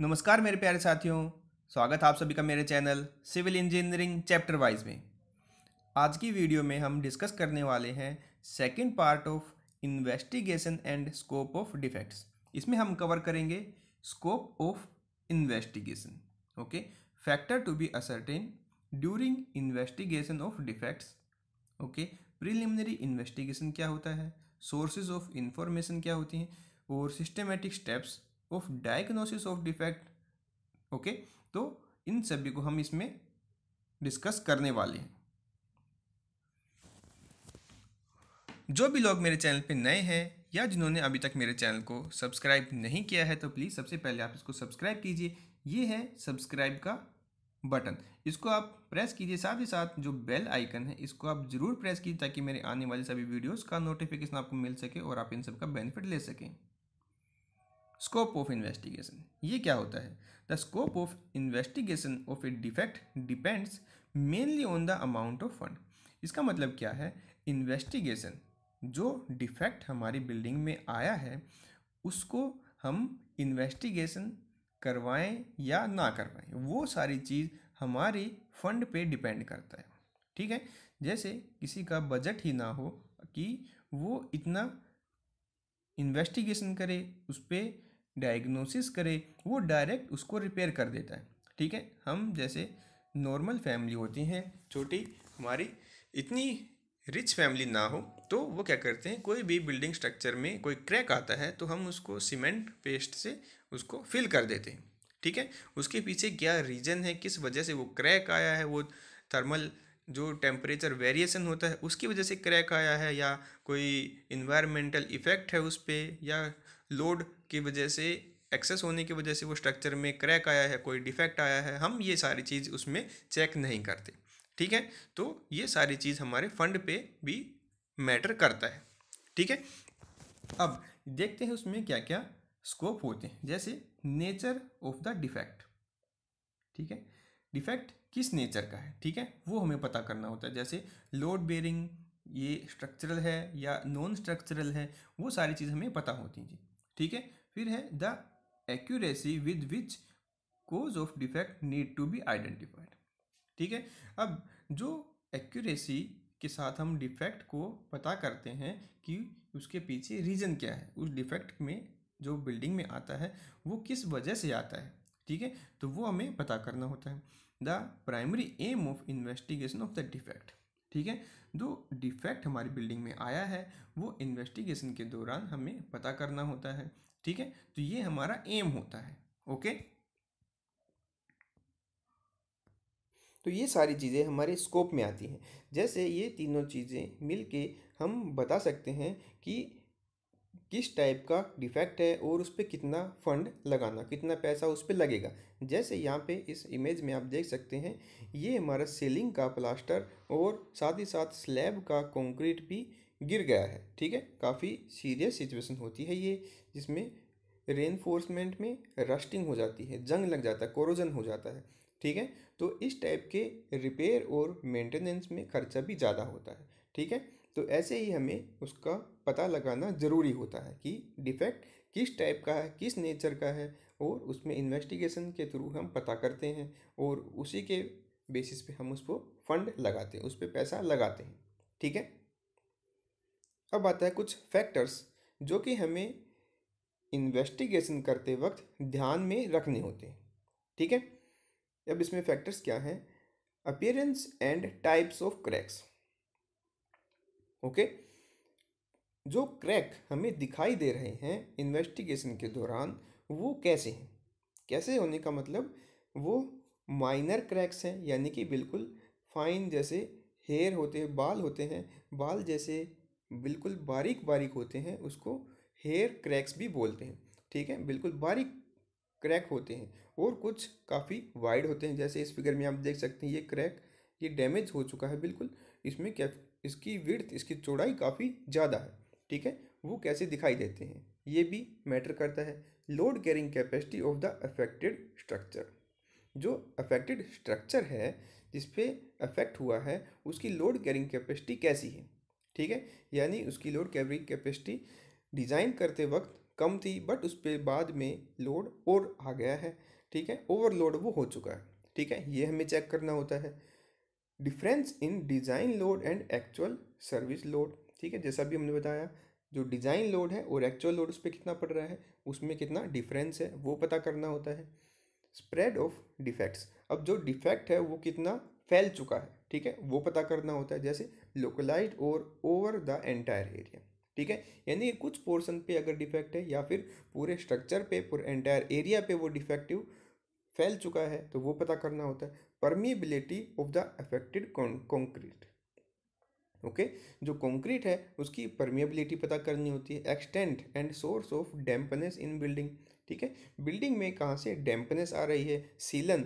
नमस्कार मेरे प्यारे साथियों स्वागत आप सभी का मेरे channel civil engineering chapter wise में आज की वीडियो में हम डिस्कस करने वाले हैं second part of investigation and scope of defects इसमें हम कवर करेंगे scope of investigation okay factor to be ascertained during investigation of defects okay preliminary investigation क्या होता है सोर्सेज ऑफ इन्फॉर्मेशन क्या होती हैं और systematic steps of diagnosis of defect okay तो इन सभी को हम इसमें डिस्कस करने वाले हैं जो भी लोग मेरे चैनल पे नए हैं या जिन्होंने अभी तक मेरे चैनल को सब्सक्राइब नहीं किया है तो प्लीज़ सबसे पहले आप इसको सब्सक्राइब कीजिए ये है सब्सक्राइब का बटन इसको आप प्रेस कीजिए साथ ही साथ जो बेल आइकन है इसको आप ज़रूर प्रेस कीजिए ताकि मेरे आने वाले सभी वीडियोस का नोटिफिकेशन आपको मिल सके और आप इन सब का बेनिफिट ले सकें स्कोप ऑफ इन्वेस्टिगेशन ये क्या होता है the scope of investigation of a defect depends mainly on the amount of fund इसका मतलब क्या है इन्वेस्टिगेशन जो डिफेक्ट हमारी बिल्डिंग में आया है उसको हम इन्वेस्टिगेशन करवाएं या ना करवाएं वो सारी चीज़ हमारी फंड पे डिपेंड करता है ठीक है जैसे किसी का बजट ही ना हो कि वो इतना इन्वेस्टिगेशन करे उस पर डायग्नोसिस करे वो डायरेक्ट उसको रिपेयर कर देता है ठीक है हम जैसे नॉर्मल फैमिली होती हैं छोटी हमारी इतनी रिच फैमिली ना हो तो वो क्या करते हैं कोई भी बिल्डिंग स्ट्रक्चर में कोई क्रैक आता है तो हम उसको सीमेंट पेस्ट से उसको फिल कर देते हैं ठीक है उसके पीछे क्या रीज़न है किस वजह से वो क्रैक आया है वो थर्मल जो टेम्परेचर वेरिएशन होता है उसकी वजह से क्रैक आया है या कोई इन्वायरमेंटल इफ़ेक्ट है उस पर या लोड की वजह से एक्सेस होने की वजह से वो स्ट्रक्चर में क्रैक आया है कोई डिफेक्ट आया है हम ये सारी चीज़ उसमें चेक नहीं करते ठीक है तो ये सारी चीज़ हमारे फंड पे भी मैटर करता है ठीक है अब देखते हैं उसमें क्या क्या स्कोप होते हैं जैसे नेचर ऑफ द डिफेक्ट ठीक है डिफेक्ट किस नेचर का है ठीक है वो हमें पता करना होता है जैसे लोड बेरिंग ये स्ट्रक्चरल है या नॉन स्ट्रक्चरल है वो सारी चीज़ हमें पता होती हैं ठीक है फिर है the accuracy with which cause of defect need to be identified ठीक है अब जो एक्यूरेसी के साथ हम डिफेक्ट को पता करते हैं कि उसके पीछे रीज़न क्या है उस डिफेक्ट में जो बिल्डिंग में आता है वो किस वजह से आता है ठीक है तो वो हमें पता करना होता है the primary aim of investigation of the defect ठीक है जो डिफेक्ट हमारी बिल्डिंग में आया है वो इन्वेस्टिगेशन के दौरान हमें पता करना होता है ठीक है तो ये हमारा एम होता है ओके तो ये सारी चीज़ें हमारे स्कोप में आती हैं जैसे ये तीनों चीज़ें मिलके हम बता सकते हैं कि किस टाइप का डिफेक्ट है और उस पर कितना फंड लगाना कितना पैसा उस पर लगेगा जैसे यहाँ पे इस इमेज में आप देख सकते हैं ये हमारा सीलिंग का प्लास्टर और साथ ही साथ स्लैब का कंक्रीट भी गिर गया है ठीक है काफ़ी सीरियस सिचुएशन होती है ये जिसमें रेनफोर्समेंट में रस्टिंग हो जाती है जंग लग जाता है कोरोजन हो जाता है ठीक है तो इस टाइप के रिपेयर और मेंटेनेंस में खर्चा भी ज़्यादा होता है ठीक है तो ऐसे ही हमें उसका पता लगाना ज़रूरी होता है कि डिफेक्ट किस टाइप का है किस नेचर का है और उसमें इन्वेस्टिगेशन के थ्रू हम पता करते हैं और उसी के बेसिस पे हम उसको फंड लगाते हैं उस पर पैसा लगाते हैं ठीक है अब आता है कुछ फैक्टर्स जो कि हमें इन्वेस्टिगेशन करते वक्त ध्यान में रखने होते हैं ठीक है अब इसमें फैक्टर्स क्या हैं appearance and types of cracks okay जो क्रैक हमें दिखाई दे रहे हैं इन्वेस्टिगेशन के दौरान वो कैसे हैं कैसे होने का मतलब वो माइनर क्रैक्स हैं यानी कि बिल्कुल फाइन जैसे हेयर होते हैं बाल होते हैं बाल जैसे बिल्कुल बारीक बारीक होते हैं उसको हेयर क्रैक्स भी बोलते हैं ठीक है बिल्कुल बारीक क्रैक होते हैं और कुछ काफ़ी वाइड होते हैं जैसे इस फिगर में आप देख सकते हैं ये क्रैक ये डैमेज हो चुका है बिल्कुल इसमें क्या इसकी विर्थ इसकी चौड़ाई काफ़ी ज़्यादा है ठीक है वो कैसे दिखाई देते हैं ये भी मैटर करता है load carrying capacity of the affected structure जो अफेक्टेड स्ट्रक्चर है जिस पे अफेक्ट हुआ है उसकी लोड कैरिंग कैपेसिटी कैसी है ठीक है यानी उसकी लोड कैरिंग कैपेसिटी डिज़ाइन करते वक्त कम थी बट उस पर बाद में लोड और आ गया है ठीक है ओवरलोड वो हो चुका है ठीक है ये हमें चेक करना होता है difference in design load and actual service load ठीक है जैसा भी हमने बताया जो डिज़ाइन लोड है और एक्चुअल लोड उस पर कितना पड़ रहा है उसमें कितना डिफरेंस है वो पता करना होता है स्प्रेड ऑफ डिफेक्ट्स अब जो डिफेक्ट है वो कितना फैल चुका है ठीक है वो पता करना होता है जैसे लोकलाइज और ओवर द एंटायर एरिया ठीक है यानी कुछ पोर्शन पे अगर डिफेक्ट है या फिर पूरे स्ट्रक्चर पे पूरे एंटायर एरिया पे वो डिफेक्टिव फैल चुका है तो वो पता करना होता है permeability of the affected concrete okay जो कंक्रीट है उसकी परमिएबिलिटी पता करनी होती है extent and source of dampness in building ठीक है बिल्डिंग में कहाँ से डैम्पनेस आ रही है सीलन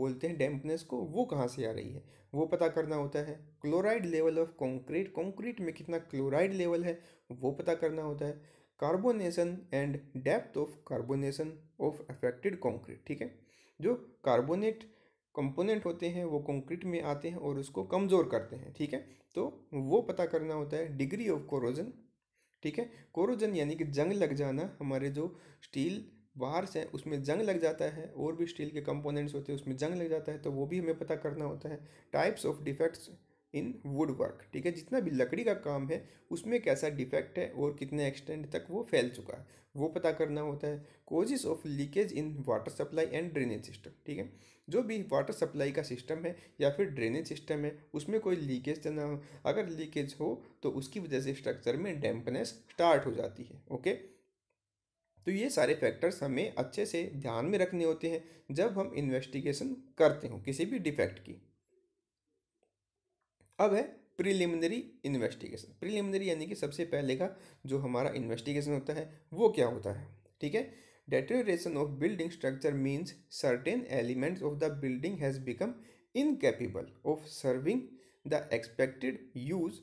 बोलते हैं डैम्पनेस को वो कहाँ से आ रही है वो पता करना होता है chloride level of concrete concrete में कितना क्लोराइड लेवल है वो पता करना होता है carbonation and depth of carbonation of affected concrete ठीक है जो कार्बोनेट कंपोनेंट होते हैं वो कंक्रीट में आते हैं और उसको कमज़ोर करते हैं ठीक है तो वो पता करना होता है डिग्री ऑफ कोरोजन ठीक है कोरोजन यानी कि जंग लग जाना हमारे जो स्टील बाहर से उसमें जंग लग जाता है और भी स्टील के कंपोनेंट्स होते हैं उसमें जंग लग जाता है तो वो भी हमें पता करना होता है types of defects in wood work ठीक है जितना भी लकड़ी का काम है उसमें कैसा डिफेक्ट है और कितने एक्सटेंड तक वो फैल चुका है वो पता करना होता है causes of leakage in water supply and drainage system ठीक है जो भी वाटर सप्लाई का सिस्टम है या फिर ड्रेनेज सिस्टम है उसमें कोई लीकेज तो ना हो अगर लीकेज हो तो उसकी वजह से स्ट्रक्चर में डैम्पनेस स्टार्ट हो जाती है ओके तो ये सारे फैक्टर्स हमें अच्छे से ध्यान में रखने होते हैं जब हम इन्वेस्टिगेशन करते हों किसी भी डिफेक्ट की अब है प्रिलिमिनरी इन्वेस्टिगेशन प्रिलिमिनरी यानी कि सबसे पहले का जो हमारा इन्वेस्टिगेशन होता है वो क्या होता है ठीक है deterioration of building structure means certain elements of the building has become incapable of serving the expected use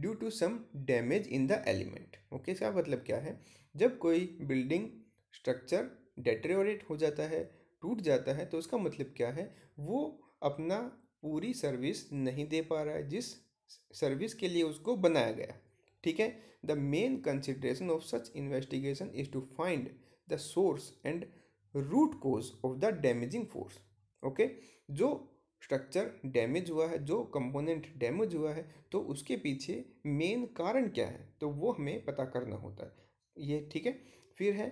due to some damage in the element okay इसका मतलब क्या है जब कोई बिल्डिंग स्ट्रक्चर डेटोरेट हो जाता है टूट जाता है तो उसका मतलब क्या है वो अपना पूरी सर्विस नहीं दे पा रहा है जिस सर्विस के लिए उसको बनाया गया ठीक है the main consideration of such investigation is to find the source and root cause of the damaging force okay जो स्ट्रक्चर डैमेज हुआ है जो कंपोनेंट डैमेज हुआ है तो उसके पीछे मेन कारण क्या है तो वो हमें पता करना होता है ये ठीक है फिर है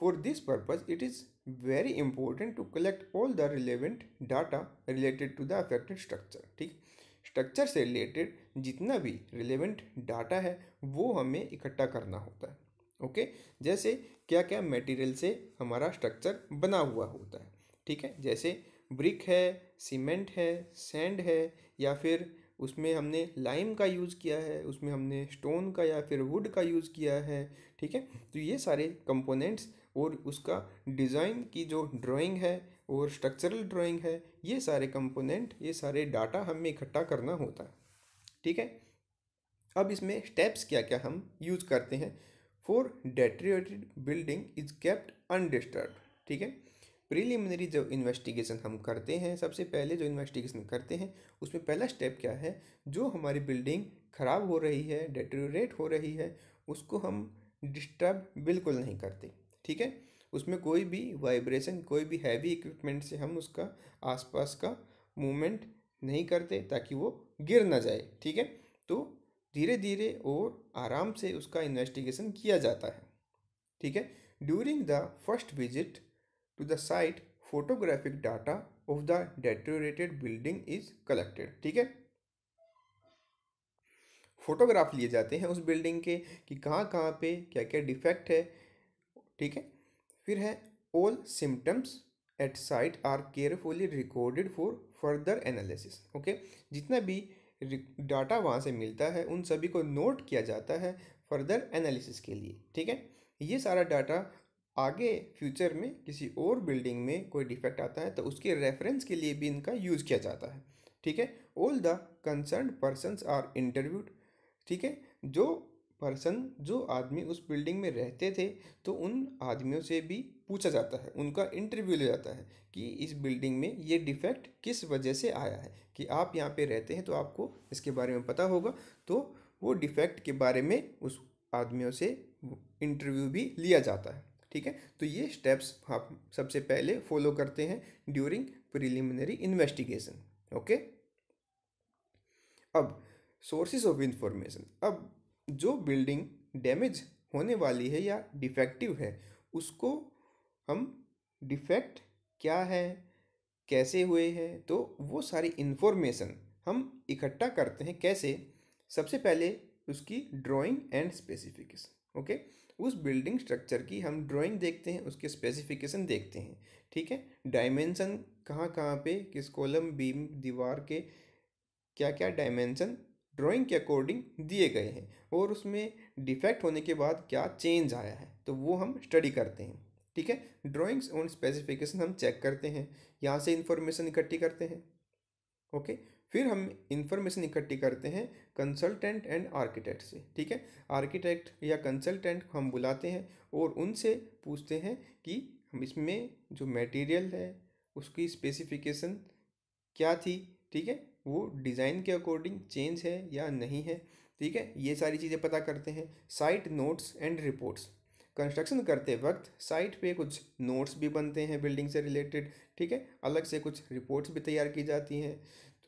for this purpose it is very important to collect all the relevant data related to the affected structure ठीक स्ट्रक्चर से रिलेटेड जितना भी रिलेवेंट डाटा है वो हमें इकट्ठा करना होता है ओके जैसे क्या क्या मटेरियल से हमारा स्ट्रक्चर बना हुआ होता है ठीक है जैसे ब्रिक है सीमेंट है सैंड है या फिर उसमें हमने लाइम का यूज़ किया है उसमें हमने स्टोन का या फिर वुड का यूज़ किया है ठीक है तो ये सारे कंपोनेंट्स और उसका डिज़ाइन की जो ड्राइंग है और स्ट्रक्चरल ड्राइंग है ये सारे कंपोनेंट ये सारे डाटा हमें इकट्ठा करना होता है ठीक है अब इसमें स्टेप्स क्या क्या हम यूज़ करते हैं for deteriorated building is kept undisturbed ठीक है प्रीलिमिनरी जो इन्वेस्टिगेशन हम करते हैं सबसे पहले जो इन्वेस्टिगेशन करते हैं उसमें पहला स्टेप क्या है जो हमारी बिल्डिंग ख़राब हो रही है डेटोरेट हो रही है उसको हम डिस्टर्ब बिल्कुल नहीं करते ठीक है उसमें कोई भी वाइब्रेशन कोई भी हैवी इक्विपमेंट से हम उसका आसपास का मूवमेंट नहीं करते ताकि वो गिर ना जाए ठीक है तो धीरे धीरे और आराम से उसका इन्वेस्टिगेशन किया जाता है ठीक है during the first visit to the site photographic data of the deteriorated building is collected ठीक है फोटोग्राफ लिए जाते हैं उस बिल्डिंग के कि कहाँ कहाँ पे क्या क्या डिफेक्ट है ठीक है फिर है all symptoms at site are carefully recorded for further analysis okay जितना भी डाटा वहाँ से मिलता है उन सभी को नोट किया जाता है फर्दर एनालिसिस के लिए ठीक है ये सारा डाटा आगे फ्यूचर में किसी और बिल्डिंग में कोई डिफेक्ट आता है तो उसके रेफरेंस के लिए भी इनका यूज़ किया जाता है ठीक है all the concerned persons are interviewed ठीक है जो पर्सन जो आदमी उस बिल्डिंग में रहते थे तो उन आदमियों से भी पूछा जाता है उनका इंटरव्यू लिया जाता है कि इस बिल्डिंग में ये डिफेक्ट किस वजह से आया है कि आप यहाँ पे रहते हैं तो आपको इसके बारे में पता होगा तो वो डिफेक्ट के बारे में उस आदमियों से इंटरव्यू भी लिया जाता है ठीक है तो ये स्टेप्स आप सबसे पहले फॉलो करते हैं ड्यूरिंग प्रिलिमिनरी इन्वेस्टिगेशन ओके अब सोर्सेज ऑफ इंफॉर्मेशन अब जो बिल्डिंग डैमेज होने वाली है या डिफेक्टिव है उसको हम डिफेक्ट क्या है कैसे हुए हैं तो वो सारी इन्फॉर्मेशन हम इकट्ठा करते हैं कैसे सबसे पहले उसकी ड्राइंग एंड स्पेसिफिकेशन ओके उस बिल्डिंग स्ट्रक्चर की हम ड्राइंग देखते हैं उसके स्पेसिफिकेशन देखते हैं ठीक है डायमेंसन कहाँ कहाँ पे किस कॉलम बीम दीवार के क्या क्या डायमेंसन ड्राइंग के अकॉर्डिंग दिए गए हैं और उसमें डिफेक्ट होने के बाद क्या चेंज आया है तो वो हम स्टडी करते हैं ठीक है ड्राइंग्स ऑन स्पेसिफिकेशन हम चेक करते हैं यहाँ से इंफॉर्मेशन इकट्ठी करते हैं ओके फिर हम इंफॉर्मेशन इकट्ठी करते हैं कंसल्टेंट एंड आर्किटेक्ट से ठीक है आर्किटेक्ट या कंसल्टेंट को हम बुलाते हैं और उनसे पूछते हैं कि हम इसमें जो मटेरियल है उसकी स्पेसिफिकेशन क्या थी ठीक है वो डिज़ाइन के अकॉर्डिंग चेंज है या नहीं है ठीक है ये सारी चीज़ें पता करते हैं site notes and reports construction करते वक्त साइट पे कुछ नोट्स भी बनते हैं बिल्डिंग से रिलेटेड ठीक है अलग से कुछ रिपोर्ट्स भी तैयार की जाती हैं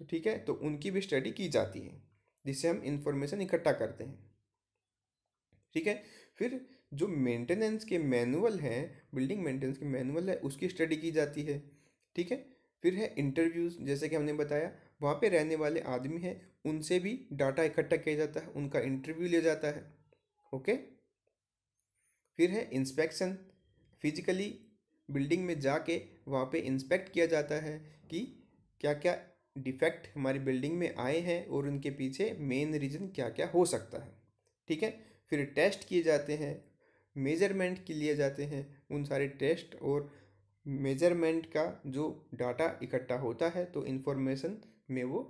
तो ठीक है तो उनकी भी स्टडी की जाती है जिससे हम इंफॉर्मेशन इकट्ठा करते हैं ठीक है फिर जो मेंटेनेंस के मैनुअल हैं बिल्डिंग मेंटेनेंस के मैनुअल है उसकी स्टडी की जाती है ठीक है फिर है इंटरव्यूज़ जैसे कि हमने बताया वहाँ पे रहने वाले आदमी हैं उनसे भी डाटा इकट्ठा किया जाता है उनका इंटरव्यू लिया जाता है ओके फिर है इंस्पेक्शन फिजिकली बिल्डिंग में जाके वहाँ पे इंस्पेक्ट किया जाता है कि क्या क्या डिफेक्ट हमारी बिल्डिंग में आए हैं और उनके पीछे मेन रीज़न क्या क्या हो सकता है ठीक है फिर टेस्ट किए जाते हैं मेजरमेंट के लिए जाते हैं उन सारे टेस्ट और मेजरमेंट का जो डाटा इकट्ठा होता है तो इन्फॉर्मेशन में वो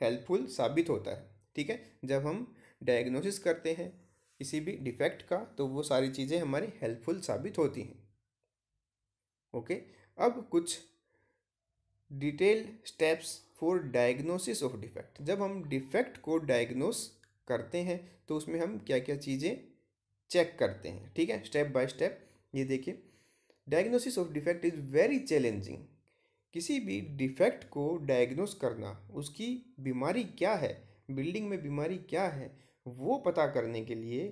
हेल्पफुल साबित होता है ठीक है जब हम डायग्नोसिस करते हैं किसी भी डिफेक्ट का तो वो सारी चीज़ें हमारी हेल्पफुल साबित होती हैं ओके अब कुछ detail steps for diagnosis of defect जब हम डिफेक्ट को डायग्नोस करते हैं तो उसमें हम क्या क्या चीज़ें चेक करते हैं ठीक है स्टेप बाय स्टेप ये देखिए diagnosis of defect is very challenging किसी भी डिफेक्ट को डायग्नोस करना उसकी बीमारी क्या है बिल्डिंग में बीमारी क्या है वो पता करने के लिए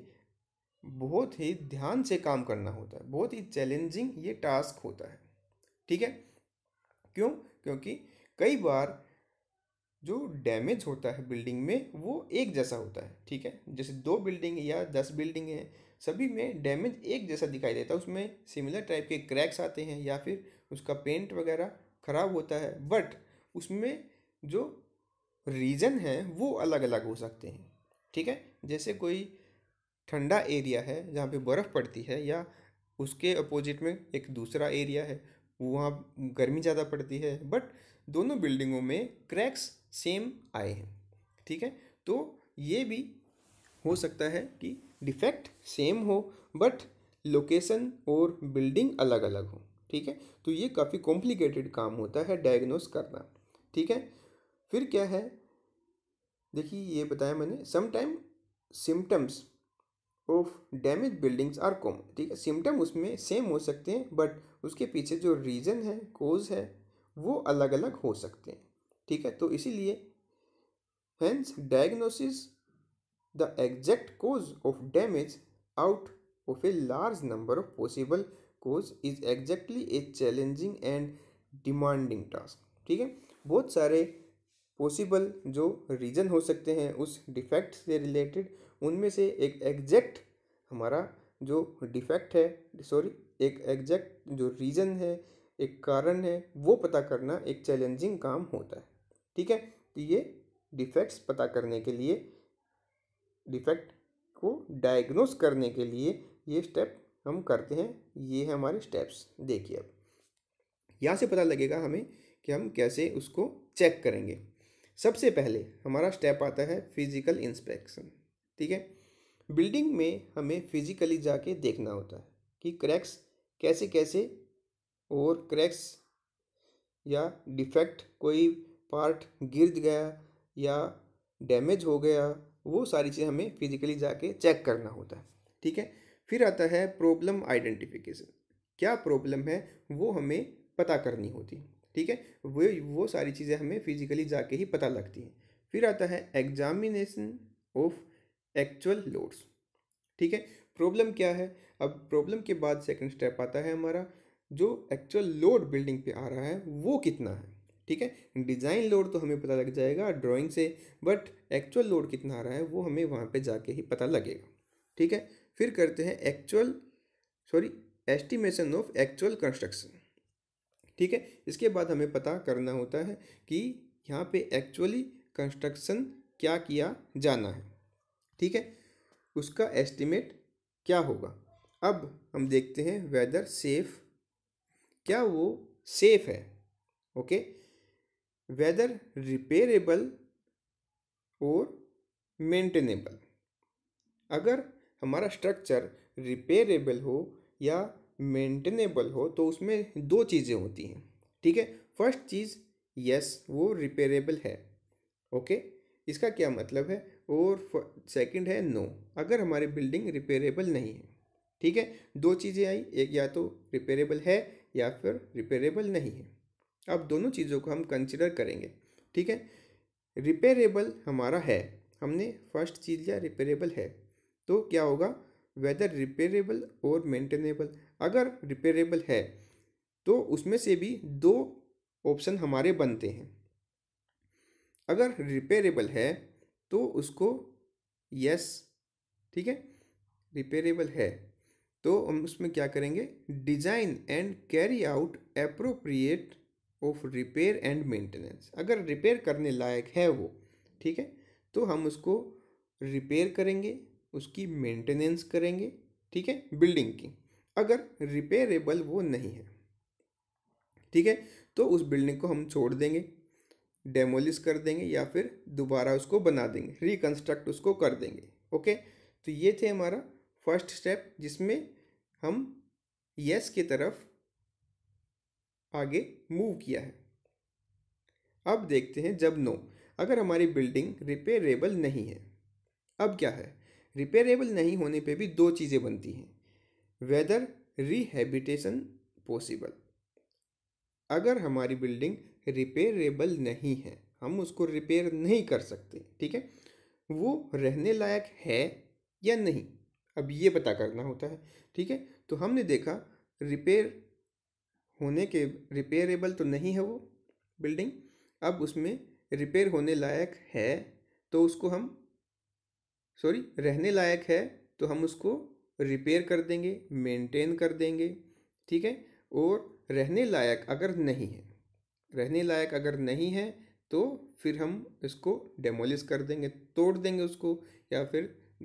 बहुत ही ध्यान से काम करना होता है बहुत ही चैलेंजिंग ये टास्क होता है ठीक है क्यों क्योंकि कई बार जो डैमेज होता है बिल्डिंग में वो एक जैसा होता है ठीक है जैसे दो बिल्डिंग या दस बिल्डिंग है सभी में डैमेज एक जैसा दिखाई देता है उसमें सिमिलर टाइप के क्रैक्स आते हैं या फिर उसका पेंट वगैरह ख़राब होता है बट उसमें जो रीजन है वो अलग अलग हो सकते हैं ठीक है जैसे कोई ठंडा एरिया है जहाँ पे बर्फ़ पड़ती है या उसके अपोजिट में एक दूसरा एरिया है वहाँ गर्मी ज़्यादा पड़ती है बट दोनों बिल्डिंगों में क्रैक्स सेम आए हैं ठीक है तो ये भी हो सकता है कि डिफेक्ट सेम हो बट लोकेशन और बिल्डिंग अलग अलग हो ठीक है तो ये काफ़ी कॉम्प्लिकेटेड काम होता है डायग्नोस करना ठीक है फिर क्या है देखिए ये बताया मैंने sometime symptoms of damage buildings are common ठीक है सिम्टम उसमें सेम हो सकते हैं बट उसके पीछे जो रीज़न है कोज है वो अलग अलग हो सकते हैं ठीक है तो इसीलिए hence diagnosis the exact cause of damage out of a large number of possible cause is exactly a challenging and demanding task ठीक है बहुत सारे पॉसिबल जो रीज़न हो सकते हैं उस डिफेक्ट से रिलेटेड उनमें से एक एग्जैक्ट हमारा जो डिफेक्ट है सॉरी एक एग्जैक्ट जो रीज़न है एक कारण है वो पता करना एक चैलेंजिंग काम होता है ठीक है तो ये डिफेक्ट्स पता करने के लिए डिफेक्ट को डायग्नोस करने के लिए ये स्टेप हम करते हैं ये है हमारे स्टेप्स देखिए अब यहाँ से पता लगेगा हमें कि हम कैसे उसको चेक करेंगे सबसे पहले हमारा स्टेप आता है फिजिकल इंस्पेक्शन ठीक है बिल्डिंग में हमें फिजिकली जाके देखना होता है कि क्रैक्स कैसे कैसे और क्रैक्स या डिफेक्ट कोई पार्ट गिर गया या डैमेज हो गया वो सारी चीज़ें हमें फिजिकली जाके चेक करना होता है ठीक है फिर आता है प्रॉब्लम आइडेंटिफिकेशन क्या प्रॉब्लम है वो हमें पता करनी होती है ठीक है वो वो सारी चीज़ें हमें फिजिकली जाके ही पता लगती हैं फिर आता है एग्जामिनेशन ऑफ एक्चुअल लोड्स ठीक है प्रॉब्लम क्या है अब प्रॉब्लम के बाद सेकंड स्टेप आता है हमारा जो एक्चुअल लोड बिल्डिंग पे आ रहा है वो कितना है ठीक है डिज़ाइन लोड तो हमें पता लग जाएगा ड्राइंग से बट एक्चुअल लोड कितना आ रहा है वो हमें वहाँ पे जाके ही पता लगेगा ठीक है फिर करते हैं actual sorry estimation of actual construction ठीक है इसके बाद हमें पता करना होता है कि यहाँ पे एक्चुअली कंस्ट्रक्शन क्या किया जाना है ठीक है उसका एस्टिमेट क्या होगा अब हम देखते हैं वेदर सेफ क्या वो सेफ है ओके वेदर रिपेयरेबल और मेंटेनेबल अगर हमारा स्ट्रक्चर रिपेयरेबल हो या मेंटेनेबल हो तो उसमें दो चीज़ें होती हैं ठीक है फर्स्ट चीज़ यस वो रिपेयरेबल है ओके इसका क्या मतलब है और सेकंड है नो अगर हमारी बिल्डिंग रिपेयरेबल नहीं है ठीक है दो चीज़ें आई एक या तो रिपेयरेबल है या फिर रिपेयरेबल नहीं है अब दोनों चीज़ों को हम कंसिडर करेंगे ठीक है रिपेयरेबल हमारा है हमने फर्स्ट चीज़ लिया रिपेयरेबल है तो क्या होगा वेदर रिपेयरेबल और मेंटेनेबल अगर रिपेयरेबल है तो उसमें से भी दो ऑप्शन हमारे बनते हैं अगर रिपेयरेबल है तो उसको यस ठीक है रिपेयरेबल है तो हम उसमें क्या करेंगे design and carry out appropriate of repair and maintenance अगर रिपेयर करने लायक है वो ठीक है तो हम उसको रिपेयर करेंगे उसकी मेंटेनेंस करेंगे ठीक है बिल्डिंग की अगर रिपेयरेबल वो नहीं है ठीक है तो उस बिल्डिंग को हम छोड़ देंगे डेमोलिश कर देंगे या फिर दोबारा उसको बना देंगे रिकन्स्ट्रक्ट उसको कर देंगे ओके तो ये थे हमारा फर्स्ट स्टेप जिसमें हम यस की तरफ आगे मूव किया है अब देखते हैं जब नो अगर हमारी बिल्डिंग रिपेयरेबल नहीं है अब क्या है रिपेयरेबल नहीं होने पे भी दो चीज़ें बनती हैं वेदर रिहेबिटेशन पॉसिबल अगर हमारी बिल्डिंग रिपेयरेबल नहीं है हम उसको रिपेयर नहीं कर सकते ठीक है वो रहने लायक है या नहीं अब ये पता करना होता है ठीक है तो हमने देखा रिपेयर होने के रिपेयरेबल तो नहीं है वो बिल्डिंग अब उसमें रिपेयर होने लायक है तो उसको हम सॉरी रहने लायक है तो हम उसको रिपेयर कर देंगे मेंटेन कर देंगे ठीक है और रहने लायक अगर नहीं है रहने लायक अगर नहीं है तो फिर हम इसको डेमोलिश कर देंगे तोड़ देंगे उसको या फिर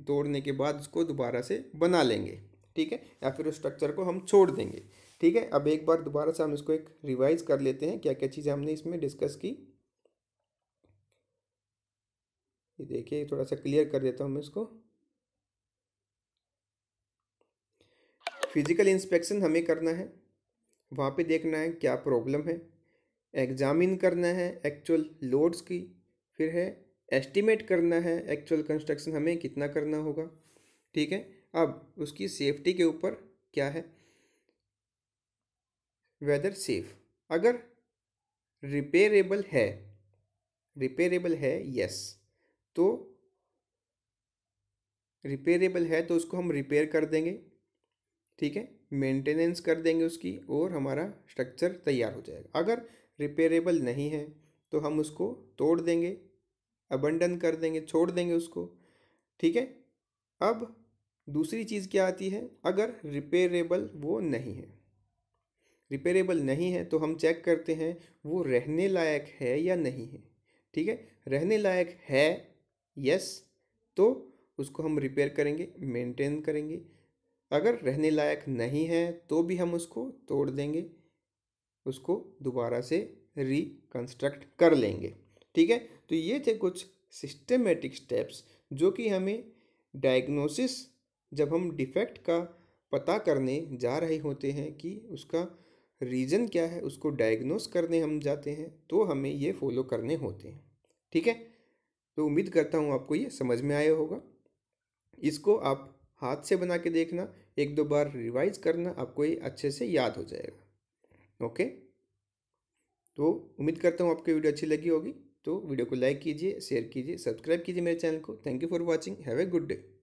तोड़ने के बाद उसको दोबारा से बना लेंगे ठीक है या फिर उस स्ट्रक्चर को हम छोड़ देंगे ठीक है अब एक बार दोबारा से हम इसको एक रिवाइज कर लेते हैं क्या क्या चीज़ें हमने इसमें डिस्कस की ये देखिए थोड़ा सा क्लियर कर देता हूँ मैं इसको फिजिकल इंस्पेक्शन हमें करना है वहाँ पे देखना है क्या प्रॉब्लम है एग्जामिन करना है एक्चुअल लोड्स की फिर है एस्टिमेट करना है एक्चुअल कंस्ट्रक्शन हमें कितना करना होगा ठीक है अब उसकी सेफ्टी के ऊपर क्या है वेदर सेफ अगर रिपेयरेबल है रिपेयरेबल है यस तो रिपेयरेबल है तो उसको हम रिपेयर कर देंगे ठीक है मेंटेनेंस कर देंगे उसकी और हमारा स्ट्रक्चर तैयार हो जाएगा अगर रिपेयरेबल नहीं है तो हम उसको तोड़ देंगे अबंडन कर देंगे छोड़ देंगे उसको ठीक है अब दूसरी चीज़ क्या आती है अगर रिपेयरेबल वो नहीं है रिपेयरेबल नहीं है तो हम चेक करते हैं वो रहने लायक है या नहीं है ठीक है रहने लायक है यस तो उसको हम रिपेयर करेंगे मेंटेन करेंगे अगर रहने लायक नहीं है तो भी हम उसको तोड़ देंगे उसको दोबारा से रिकन्स्ट्रक्ट कर लेंगे ठीक है तो ये थे कुछ सिस्टमेटिक स्टेप्स जो कि हमें डायग्नोसिस जब हम डिफेक्ट का पता करने जा रहे होते हैं कि उसका रीज़न क्या है उसको डायग्नोस करने हम जाते हैं तो हमें ये फॉलो करने होते हैं ठीक है तो उम्मीद करता हूँ आपको ये समझ में आया होगा इसको आप हाथ से बना के देखना एक दो बार रिवाइज करना आपको ये अच्छे से याद हो जाएगा ओके तो उम्मीद करता हूँ आपको वीडियो अच्छी लगी होगी तो वीडियो को लाइक कीजिए शेयर कीजिए सब्सक्राइब कीजिए मेरे चैनल को thank you for watching have a good day